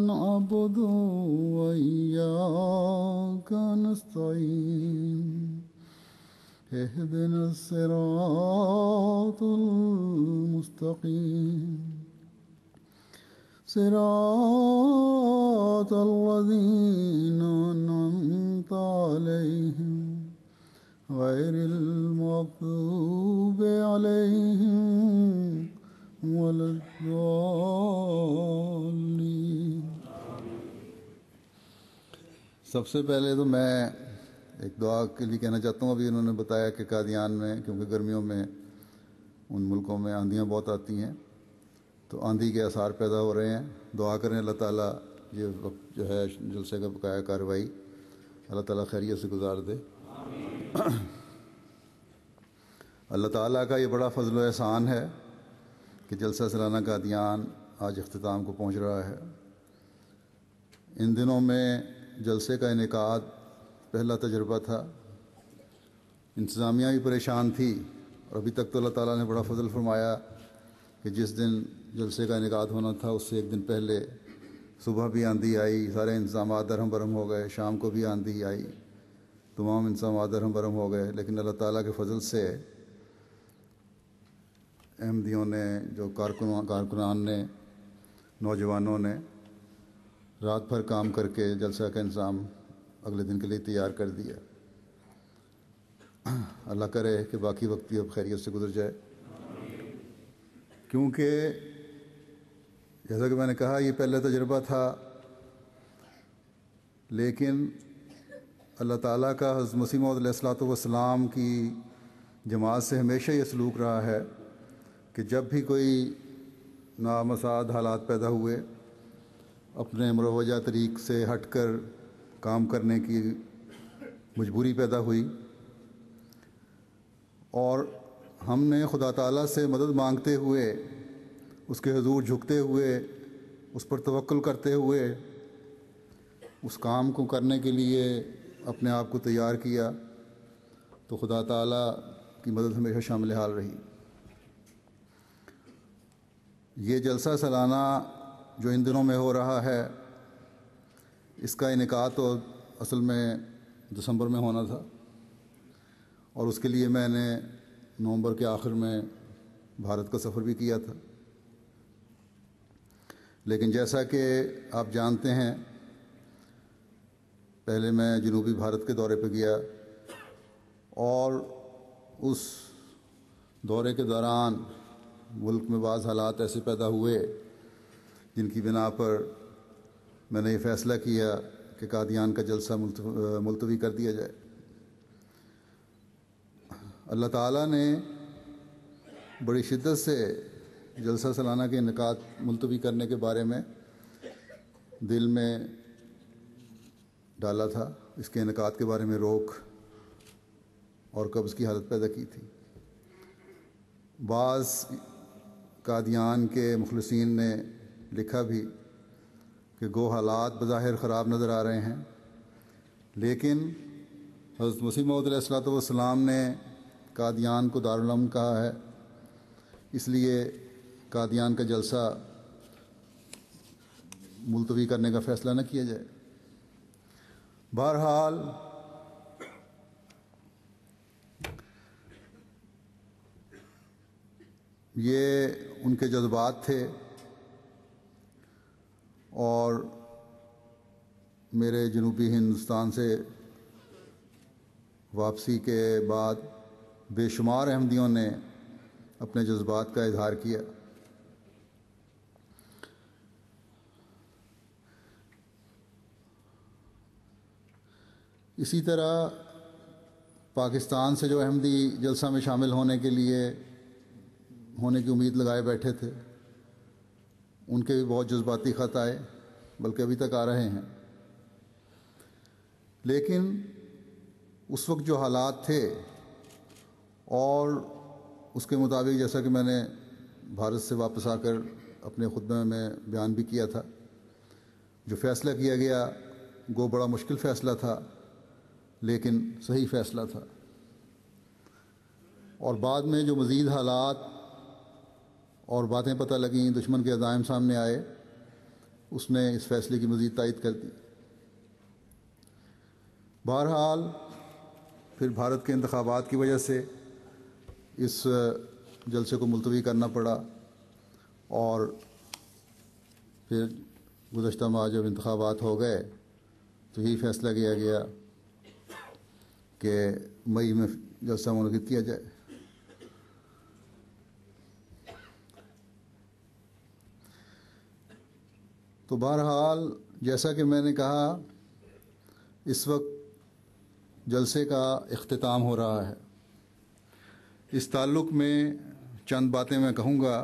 نعبد وإياك نستعين اهدنا الصراط المستقيم صراط الذين أنعمت عليهم غير सबसे पहले तो मैं एक दुआ के लिए कहना चाहता हूँ अभी उन्होंने बताया कि कादियान में क्योंकि गर्मियों में उन मुल्कों में आंधियाँ बहुत आती हैं तो आंधी के आसार पैदा हो रहे हैं दुआ करें अल्लाह ताला ये वक्त जो है जलसे का बकाया कार्रवाई अल्लाह ताला खैरियत से गुजार दे अल्लाह ताला का ये बड़ा फजल एहसान है कि जलसा सलाना कादियान आज अख्ताम को पहुँच रहा है इन दिनों में जलसे का इनका पहला तजर्बा था इंतज़ामिया भी परेशान थी और अभी तक तो अल्लाह ताला ने बड़ा फजल फरमाया कि जिस दिन जलसे का इनका होना था उससे एक दिन पहले सुबह भी आंधी आई सारे इंतजाम दरहम बरहम हो गए शाम को भी आंधी आई तमाम इंतजाम दरहम बरहम हो गए लेकिन अल्लाह ताला के फजल से अहमदियों ने जो कारकुनान ने नौजवानों ने रात भर काम करके जलसा का इंतज़ाम अगले दिन के लिए तैयार कर दिया अल्लाह करे कि बाकी वक्त भी अब खैरियत से गुजर जाए क्योंकि जैसा कि मैंने कहा यह पहला तजर्बा था लेकिन अल्लाह ताला का मसीमत वसलाम की जमात से हमेशा ये सलूक रहा है कि जब भी कोई नामसाद हालात पैदा हुए अपने मरवजा तरीक से हटकर काम करने की मजबूरी पैदा हुई और हमने खुदा ताला से मदद मांगते हुए उसके हजूर झुकते हुए उस पर तवक्ल करते हुए उस काम को करने के लिए अपने आप को तैयार किया तो खुदा ताला की मदद हमेशा शामिल हाल रही ये जलसा सालाना जो इन दिनों में हो रहा है इसका इनका तो असल में दिसंबर में होना था और उसके लिए मैंने नवंबर के आखिर में भारत का सफ़र भी किया था लेकिन जैसा कि आप जानते हैं पहले मैं जनूबी भारत के दौरे पर गया और उस दौरे के दौरान मुल्क में बाज़ हालात ऐसे पैदा हुए जिनकी बिना पर मैंने ये फैसला किया कि कादियान का जलसा मुलतवी कर दिया जाए अल्लाह ताला ने बड़ी शिद्दत से जलसा सालाना के इनका मुलतवी करने के बारे में दिल में डाला था इसके इनका के बारे में रोक और कब्ज़ की हालत पैदा की थी बाज़ कादियान के मुखलसिन ने लिखा भी कि गो हालात बज़ाहिर ख़राब नज़र आ रहे हैं लेकिन हज़रत मसीह वसलाम ने कादियान को दारुलम कहा है इसलिए कादियान का जलसा मुलतवी करने का फ़ैसला न किया जाए बहरहाल ये उनके जज्बात थे और मेरे जनूबी हिंदुस्तान से वापसी के बाद बेशुमार अहमदियों ने अपने जज्बात का इजहार किया इसी तरह पाकिस्तान से जो अहमदी जलसा में शामिल होने के लिए होने की उम्मीद लगाए बैठे थे उनके भी बहुत जज्बाती ख़त आए बल्कि अभी तक आ रहे हैं लेकिन उस वक्त जो हालात थे और उसके मुताबिक जैसा कि मैंने भारत से वापस आकर अपने ख़ुद में बयान भी किया था जो फ़ैसला किया गया वो बड़ा मुश्किल फ़ैसला था लेकिन सही फ़ैसला था और बाद में जो मज़ीद हालात और बातें पता लगें दुश्मन के अजायम सामने आए उसने इस फैसले की मज़ीद तायद कर दी बहरहाल फिर भारत के इंतबात की वजह से इस जलसे को मुलतवी करना पड़ा और फिर गुजशत माह जब इंतबात हो गए तो यही फैसला किया गया कि मई में जलसा मुनद किया जाए तो बहरहाल जैसा कि मैंने कहा इस वक्त जलसे का अख्ताम हो रहा है इस ताल्लुक़ में चंद बातें मैं कहूँगा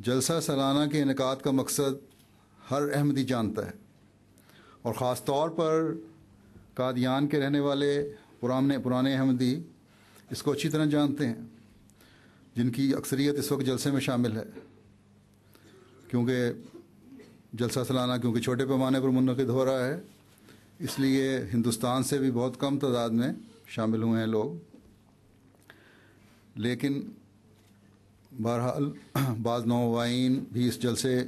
जलसा सालाना के इनका का मकसद हर अहमदी जानता है और ख़ास तौर पर कादियान के रहने वाले पुराने पुराने अहमदी इसको अच्छी तरह जानते हैं जिनकी अक्सरियत इस वक्त जलसे में शामिल है क्योंकि जलसा सलाना क्योंकि छोटे पैमाने पर मुनद हो रहा है इसलिए हिंदुस्तान से भी बहुत कम तादाद में शामिल हुए हैं लोग लेकिन बहरहाल बाज़ नौवाइन भी इस जलसे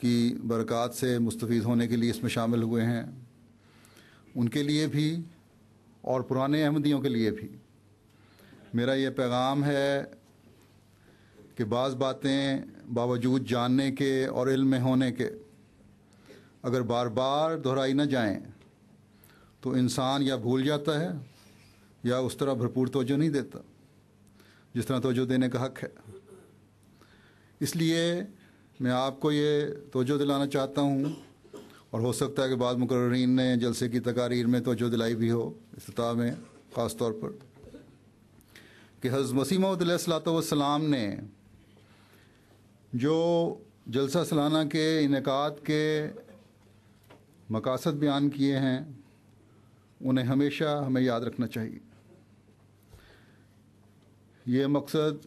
की बरक़ात से मुस्तफ़ होने के लिए इसमें शामिल हुए हैं उनके लिए भी और पुराने अहमदियों के लिए भी मेरा ये पैगाम है कि बाज़ बातें बावजूद जानने के और इल्म में होने के अगर बार बार दोहराई ना जाएं तो इंसान या भूल जाता है या उस तरह भरपूर तोजो नहीं देता जिस तरह तोजो देने का हक है इसलिए मैं आपको ये तोजो दिलाना चाहता हूँ और हो सकता है कि बाद मुकर्रीन ने जलसे की तकारीर में तोजो दिलाई भी हो इस्त में ख़ास तौर पर कि हज़रत मसीम सलाम ने जो जलसा सालाना के इनका के मकासद बयान किए हैं उन्हें हमेशा हमें याद रखना चाहिए ये मकसद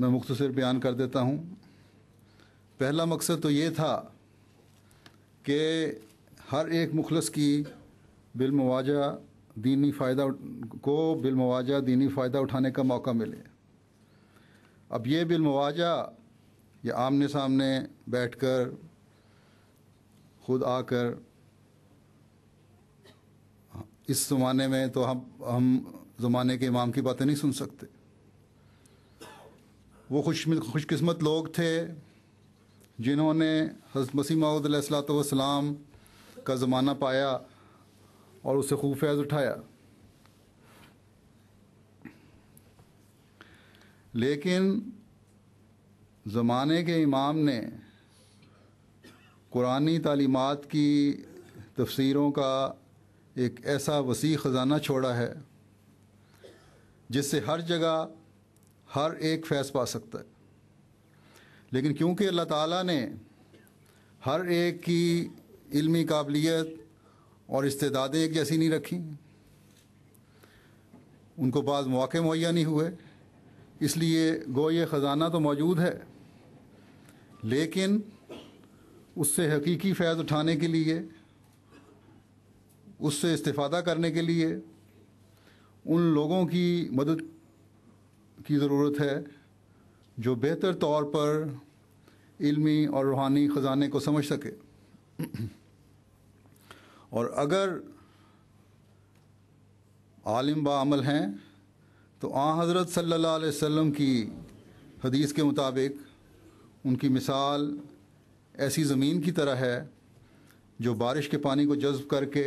मैं मुख्तर बयान कर देता हूँ पहला मकसद तो ये था कि हर एक मुखलस की बिलमवाजा दीनी फ़ायदा को बिलमवाजा दीनी फ़ायदा उठाने का मौका मिले अब ये बिलमवाजा या आमने सामने बैठकर खुद आकर इस ज़माने में तो हम हम ज़माने के इमाम की बातें नहीं सुन सकते वो खुश खुशकस्मत लोग थे जिन्होंने हज़रत मसीह महदलाम का ज़माना पाया और उसे खूब फैज़ उठाया लेकिन ज़माने के इमाम ने कुरानी तालीमत की तफसीरों का एक ऐसा वसी ख़जाना छोड़ा है जिससे हर जगह हर एक फैस पा सकता है लेकिन क्योंकि अल्लाह ताला ने हर एक की इल्मी काबिलियत और इस्तेदादें एक जैसी नहीं रखी उनको बाद मौक़े मुहैया नहीं हुए इसलिए ये ख़जाना तो मौजूद है लेकिन उससे हकीकी फैज़ उठाने के लिए उससे इस्ता करने के लिए उन लोगों की मदद की ज़रूरत है जो बेहतर तौर पर इल्मी और रूहानी ख़जाने को समझ सके और अगर आलिम बामल हैं तो आ हज़रत सल्लल्लाहु अलैहि वसल्लम की हदीस के मुताबिक उनकी मिसाल ऐसी ज़मीन की तरह है जो बारिश के पानी को जज्ब करके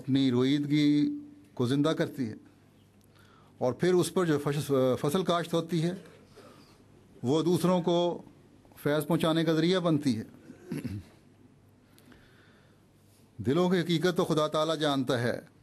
अपनी रोईदगी को ज़िंदा करती है और फिर उस पर जो फसल काश्त होती है वो दूसरों को फैज़ पहुँचाने का ज़रिया बनती है दिलों की हकीकत तो खुदा ताला जानता है